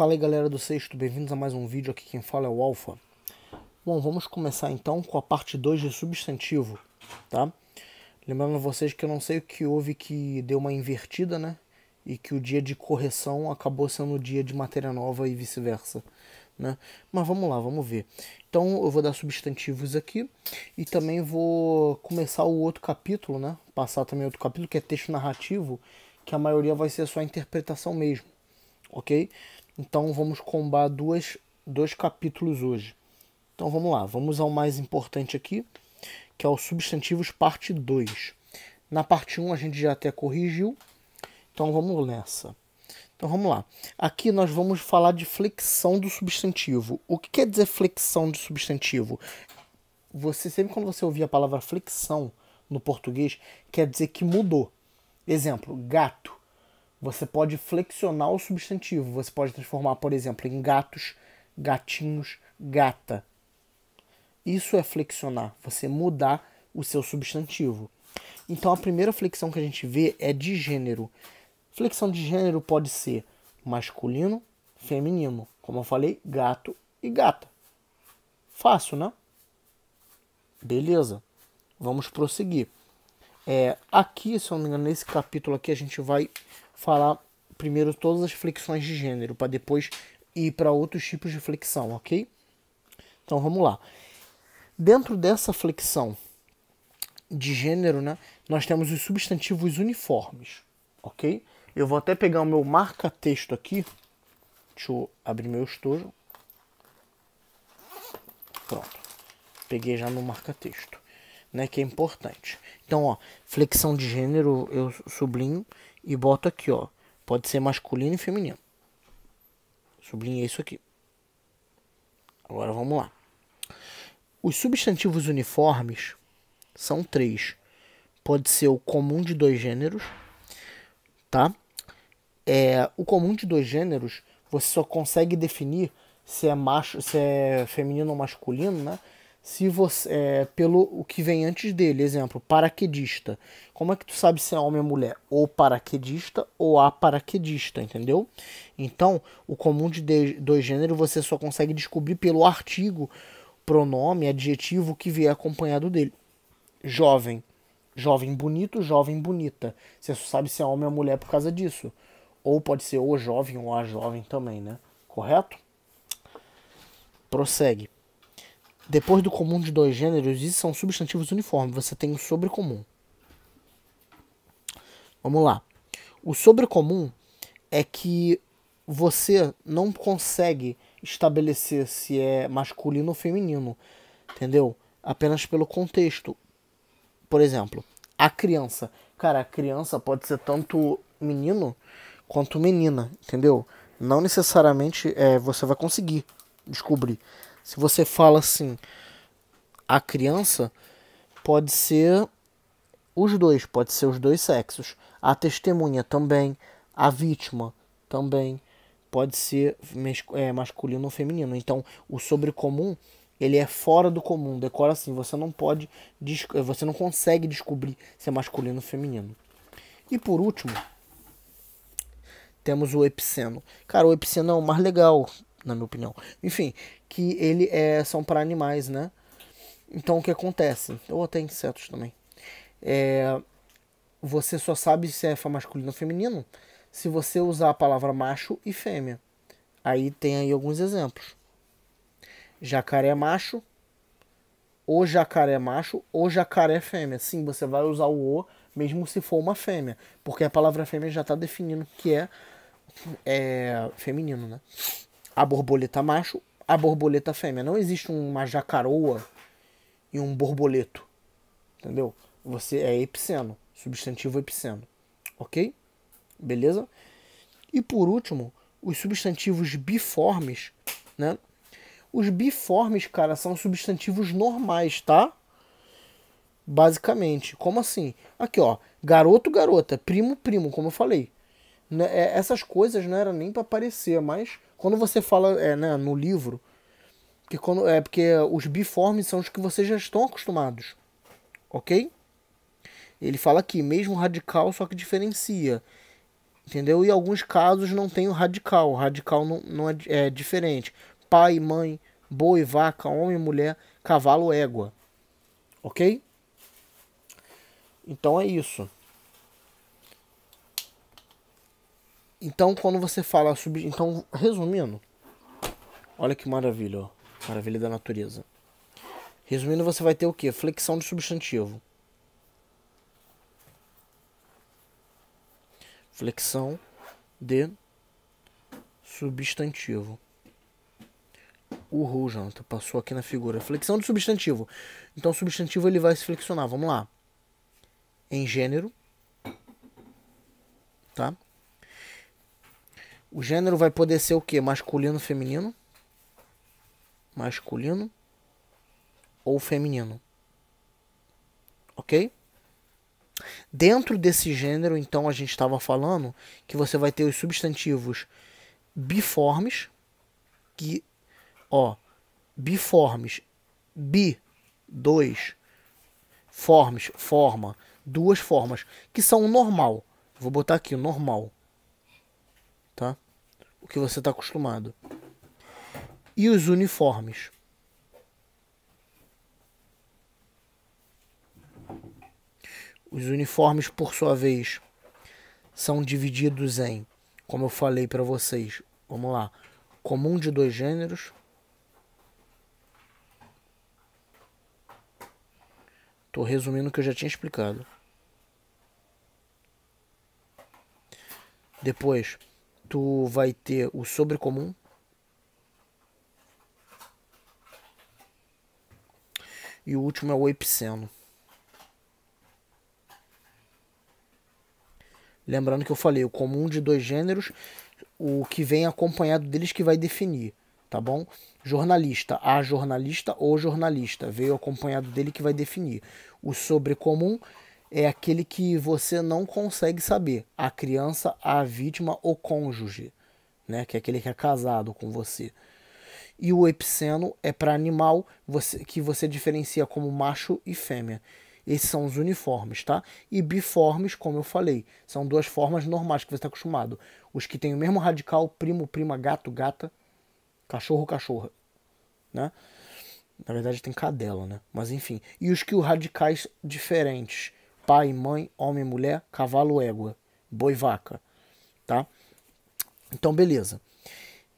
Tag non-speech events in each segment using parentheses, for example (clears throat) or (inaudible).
Fala aí galera do Sexto, bem-vindos a mais um vídeo, aqui quem fala é o Alfa. Bom, vamos começar então com a parte 2 de substantivo, tá? Lembrando vocês que eu não sei o que houve que deu uma invertida, né? E que o dia de correção acabou sendo o dia de matéria nova e vice-versa, né? Mas vamos lá, vamos ver. Então eu vou dar substantivos aqui e também vou começar o outro capítulo, né? Passar também outro capítulo, que é texto narrativo, que a maioria vai ser só interpretação mesmo, ok? Ok? Então vamos combar duas, dois capítulos hoje. Então vamos lá, vamos ao mais importante aqui, que é o substantivos parte 2. Na parte 1 um, a gente já até corrigiu, então vamos nessa. Então vamos lá. Aqui nós vamos falar de flexão do substantivo. O que quer dizer flexão do substantivo? Você sempre quando você ouvir a palavra flexão no português, quer dizer que mudou. Exemplo, gato. Você pode flexionar o substantivo. Você pode transformar, por exemplo, em gatos, gatinhos, gata. Isso é flexionar. Você mudar o seu substantivo. Então a primeira flexão que a gente vê é de gênero. Flexão de gênero pode ser masculino, feminino. Como eu falei, gato e gata. Fácil, né? Beleza. Vamos prosseguir. É, aqui, se eu não me engano, nesse capítulo aqui a gente vai falar primeiro todas as flexões de gênero, para depois ir para outros tipos de flexão, ok? Então vamos lá. Dentro dessa flexão de gênero, né, nós temos os substantivos uniformes, ok? Eu vou até pegar o meu marca-texto aqui. Deixa eu abrir meu estojo. Pronto. Peguei já no marca-texto né, que é importante. Então, ó, flexão de gênero eu sublinho e boto aqui, ó. Pode ser masculino e feminino. Sublinhei é isso aqui. Agora vamos lá. Os substantivos uniformes são três. Pode ser o comum de dois gêneros, tá? É, o comum de dois gêneros você só consegue definir se é macho, se é feminino ou masculino, né? se você é, pelo o que vem antes dele, exemplo, paraquedista. Como é que tu sabe se é homem ou mulher? Ou paraquedista ou a paraquedista, entendeu? Então, o comum de dois gêneros você só consegue descobrir pelo artigo, pronome, adjetivo que vier acompanhado dele. Jovem, jovem bonito, jovem bonita. Você só sabe se é homem ou mulher por causa disso. Ou pode ser o jovem ou a jovem também, né? Correto? Prossegue. Depois do comum de dois gêneros, isso são substantivos uniformes. Você tem o sobrecomum. Vamos lá. O sobrecomum é que você não consegue estabelecer se é masculino ou feminino, entendeu? Apenas pelo contexto. Por exemplo, a criança. Cara, a criança pode ser tanto menino quanto menina, entendeu? Não necessariamente é, você vai conseguir descobrir. Se você fala assim, a criança pode ser os dois, pode ser os dois sexos. A testemunha também, a vítima também pode ser é, masculino ou feminino. Então, o sobrecomum ele é fora do comum. Decora assim, você não pode, você não consegue descobrir se é masculino ou feminino. E por último, temos o epiceno. Cara, o epiceno é o mais legal na minha opinião. Enfim, que ele é, são para animais, né? Então o que acontece? Ou até insetos também. É, você só sabe se é masculino ou feminino se você usar a palavra macho e fêmea. Aí tem aí alguns exemplos. Jacaré macho, ou jacaré macho, ou jacaré fêmea. Sim, você vai usar o o, mesmo se for uma fêmea, porque a palavra fêmea já está definindo que é, é feminino, né? a borboleta macho, a borboleta fêmea. Não existe uma jacaroa e um borboleto. Entendeu? Você é epiceno, substantivo epiceno. Ok? Beleza? E por último, os substantivos biformes, né? Os biformes, cara, são substantivos normais, tá? Basicamente. Como assim? Aqui, ó. Garoto, garota. Primo, primo, como eu falei. Né, é, essas coisas não era nem para aparecer, mas quando você fala é, né, no livro, que quando, é porque os biformes são os que vocês já estão acostumados, ok? Ele fala aqui, mesmo radical, só que diferencia. Entendeu? E alguns casos não tem o radical. O radical não, não é, é diferente. Pai, mãe, boi, vaca, homem, mulher, cavalo, égua. Ok? Então é isso. Então, quando você fala sub... Então, resumindo, olha que maravilha, ó. Maravilha da natureza. Resumindo, você vai ter o que? Flexão de substantivo. Flexão de substantivo. Uhul, janta. Passou aqui na figura. Flexão de substantivo. Então, o substantivo ele vai se flexionar. Vamos lá. Em gênero. Tá? O gênero vai poder ser o que? Masculino, feminino? Masculino ou feminino? Ok? Dentro desse gênero, então, a gente estava falando que você vai ter os substantivos biformes, que, ó, biformes, bi, dois, formes, forma, duas formas, que são o normal. Vou botar aqui o normal que você está acostumado. E os uniformes. Os uniformes, por sua vez, são divididos em, como eu falei para vocês, vamos lá, comum de dois gêneros. Estou resumindo o que eu já tinha explicado. Depois, tu vai ter o sobrecomum. E o último é o epiceno. Lembrando que eu falei, o comum de dois gêneros, o que vem acompanhado deles que vai definir, tá bom? Jornalista, a jornalista ou jornalista, veio acompanhado dele que vai definir. O sobrecomum é aquele que você não consegue saber. A criança, a vítima ou cônjuge, né? Que é aquele que é casado com você. E o epiceno é para animal, você, que você diferencia como macho e fêmea. Esses são os uniformes, tá? E biformes, como eu falei, são duas formas normais que você está acostumado. Os que têm o mesmo radical, primo, prima, gato, gata, cachorro, cachorra, né? Na verdade tem cadela, né? Mas enfim. E os que o radicais diferentes, pai, mãe, homem, mulher, cavalo, égua, boi, vaca, tá? Então, beleza.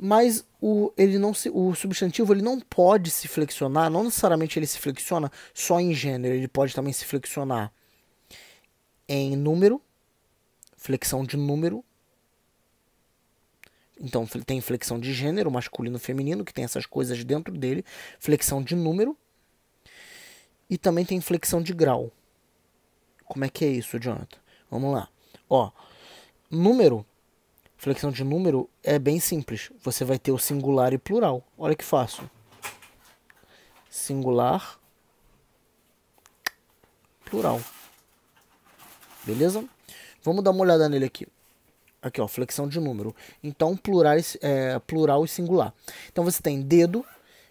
Mas o, ele não se, o substantivo ele não pode se flexionar, não necessariamente ele se flexiona só em gênero, ele pode também se flexionar em número, flexão de número. Então tem flexão de gênero, masculino, e feminino, que tem essas coisas dentro dele, flexão de número. E também tem flexão de grau. Como é que é isso, Jonathan? Vamos lá. Ó, número, flexão de número é bem simples. Você vai ter o singular e plural. Olha que fácil. Singular, plural. Beleza? Vamos dar uma olhada nele aqui. Aqui, ó, flexão de número. Então, plural, é, plural e singular. Então, você tem dedo,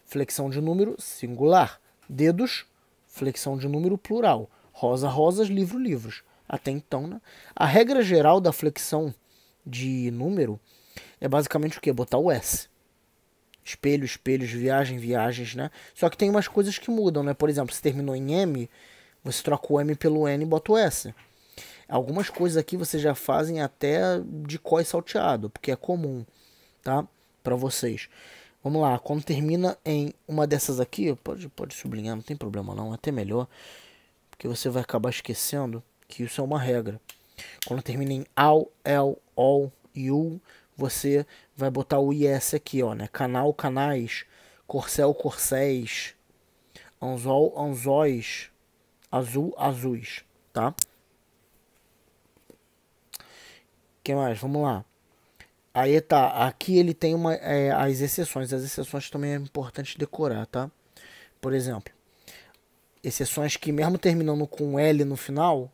flexão de número, singular. Dedos, flexão de número, plural rosa, rosas, livro, livros. Até então, né? A regra geral da flexão de número é basicamente o que? Botar o S. Espelho, espelhos, viagem, viagens, né? Só que tem umas coisas que mudam, né? Por exemplo, se terminou em M, você troca o M pelo N e bota o S. Algumas coisas aqui vocês já fazem até de COI salteado, porque é comum, tá? Para vocês. Vamos lá, quando termina em uma dessas aqui, pode, pode sublinhar, não tem problema não, é até melhor que você vai acabar esquecendo que isso é uma regra. Quando termina em ao, el, all, you, você vai botar o IS aqui, ó, né? Canal, canais, corcel, corcéis, anzol, anzóis, azul, azuis, tá? que mais? Vamos lá. Aí tá, aqui ele tem uma, é, as exceções. As exceções também é importante decorar, tá? Por exemplo, exceções que, mesmo terminando com L no final,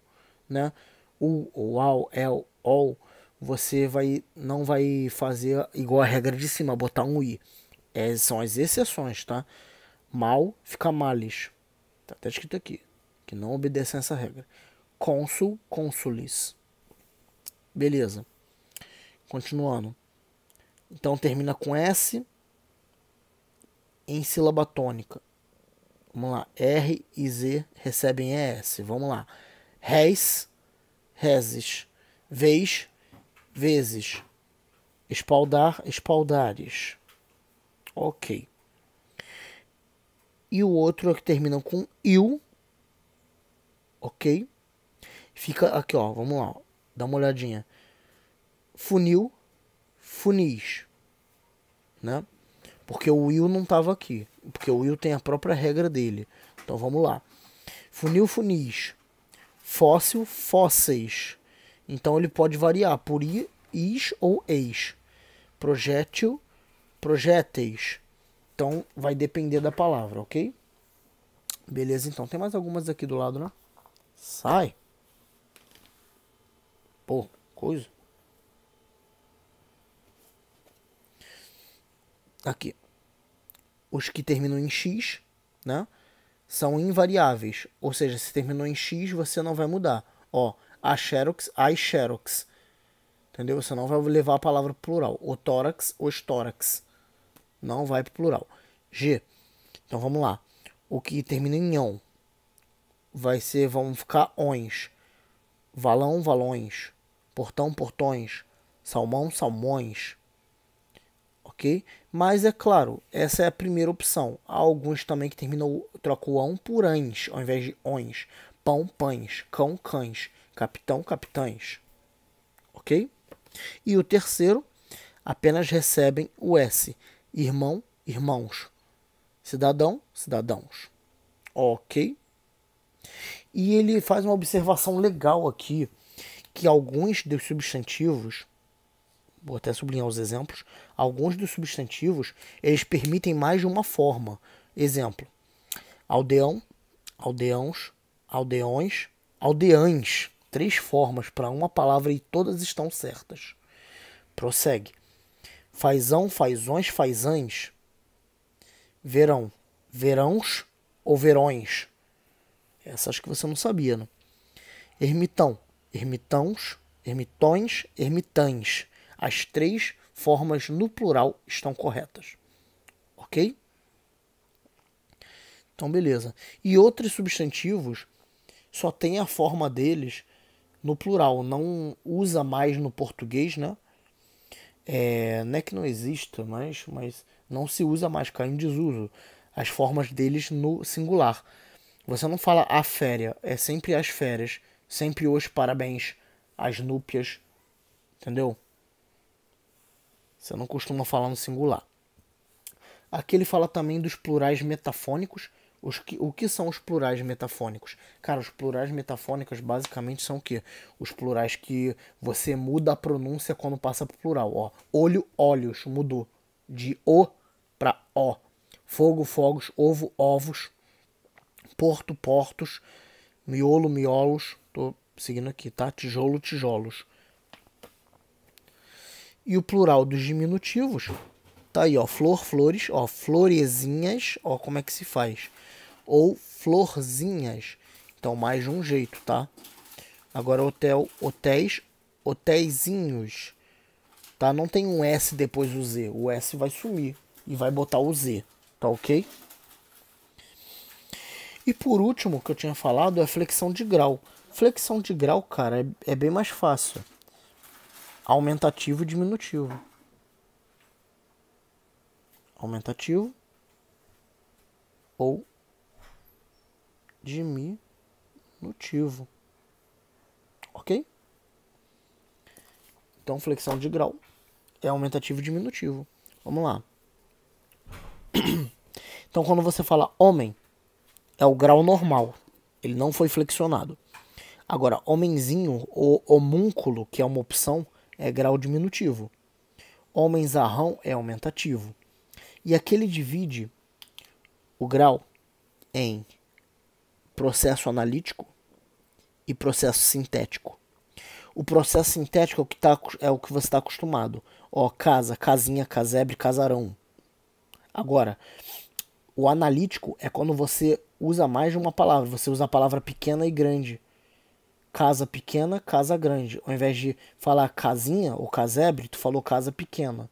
né? U ou AL, L, OL, você vai, não vai fazer igual a regra de cima, botar um I. É, são as exceções, tá? Mal fica males. Tá até escrito aqui. Que não obedecem essa regra. Consul, consulis. Beleza. Continuando. Então termina com S em sílaba tônica. Vamos lá. R e Z recebem ES. Vamos lá. Res, reses. Vez, vezes. Espaldar, espaldares. Ok. E o outro é que terminam com IL. Ok. Fica aqui, ó. Vamos lá. Dá uma olhadinha. Funil, funis. Né? Porque o Will não estava aqui. Porque o Will tem a própria regra dele. Então vamos lá. Funil, funis. Fóssil, fósseis. Então ele pode variar por is ou eis. Projétil, projéteis. Então vai depender da palavra, ok? Beleza, então. Tem mais algumas aqui do lado, né? Sai! Pô, coisa. aqui, os que terminam em x, né? São invariáveis, ou seja, se terminou em x, você não vai mudar. Ó, a xerox, as xerox. Entendeu? Você não vai levar a palavra plural. O tórax, os tórax. Não vai para plural. G. Então vamos lá. O que termina em on vai ser, vão ficar ons. Valão, valões. Portão, portões. Salmão, salmões ok? Mas é claro, essa é a primeira opção. Há alguns também que terminam, trocam ão por ans, ao invés de ons. Pão, pães. Cão, cães. Capitão, capitães. Ok? E o terceiro, apenas recebem o S. Irmão, irmãos. Cidadão, cidadãos. Ok? E ele faz uma observação legal aqui, que alguns dos substantivos vou até sublinhar os exemplos, alguns dos substantivos eles permitem mais de uma forma. Exemplo: aldeão, aldeões, aldeões, aldeães. Três formas para uma palavra e todas estão certas. Prossegue. Fazão, fazões, fazães. Verão, verãos ou verões. Essa acho que você não sabia, né? Ermitão, ermitãos, ermitões, ermitães. As três formas no plural estão corretas. Ok? Então, beleza. E outros substantivos só tem a forma deles no plural, não usa mais no português, né? É, não é que não exista mais, mas não se usa mais, cai em desuso. As formas deles no singular. Você não fala a féria, é sempre as férias, sempre os parabéns, as núpcias, entendeu? Você não costuma falar no singular. Aqui ele fala também dos plurais metafônicos. Os que, o que são os plurais metafônicos? Cara, os plurais metafônicos basicamente são o quê? Os plurais que você muda a pronúncia quando passa para o plural. Ó, olho, olhos, mudou. De O para O. Fogo, fogos, ovo, ovos. Porto, portos. Miolo, miolos. Estou seguindo aqui, tá? Tijolo, tijolos. E o plural dos diminutivos tá aí, ó, flor, flores, ó, florezinhas, ó, como é que se faz? Ou florzinhas. Então, mais de um jeito, tá? Agora, hotel, hotéis, hotéisinhos, tá? Não tem um S depois do Z. O S vai sumir e vai botar o Z, tá ok? E por último, que eu tinha falado, é flexão de grau. Flexão de grau, cara, é, é bem mais fácil aumentativo e diminutivo. Aumentativo ou diminutivo. Ok? Então, flexão de grau é aumentativo e diminutivo. Vamos lá. (clears throat) Então, quando você fala homem, é o grau normal. Ele não foi flexionado. Agora, homenzinho ou homúnculo, que é uma opção, é grau diminutivo. homens arrão é aumentativo. E aqui ele divide o grau em processo analítico e processo sintético. O processo sintético é o que, tá, é o que você está acostumado. Ó, casa, casinha, casebre, casarão. Agora, o analítico é quando você usa mais de uma palavra. Você usa a palavra pequena e grande casa pequena, casa grande. Ao invés de falar casinha ou casebre, tu falou casa pequena.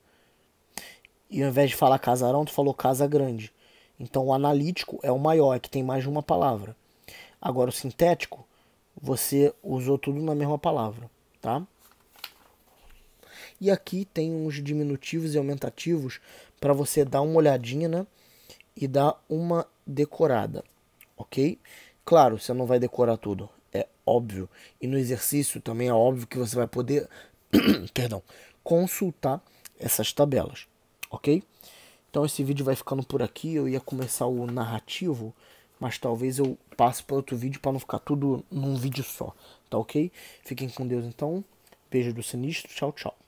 E ao invés de falar casarão, tu falou casa grande. Então o analítico é o maior, é que tem mais de uma palavra. Agora o sintético, você usou tudo na mesma palavra, tá? E aqui tem uns diminutivos e aumentativos para você dar uma olhadinha, né? E dar uma decorada, ok? Claro, você não vai decorar tudo óbvio. E no exercício também é óbvio que você vai poder, (clears throat) perdão, consultar essas tabelas, ok? Então esse vídeo vai ficando por aqui. Eu ia começar o narrativo, mas talvez eu passe para outro vídeo para não ficar tudo num vídeo só, tá ok? Fiquem com Deus então. Beijo do sinistro. Tchau, tchau.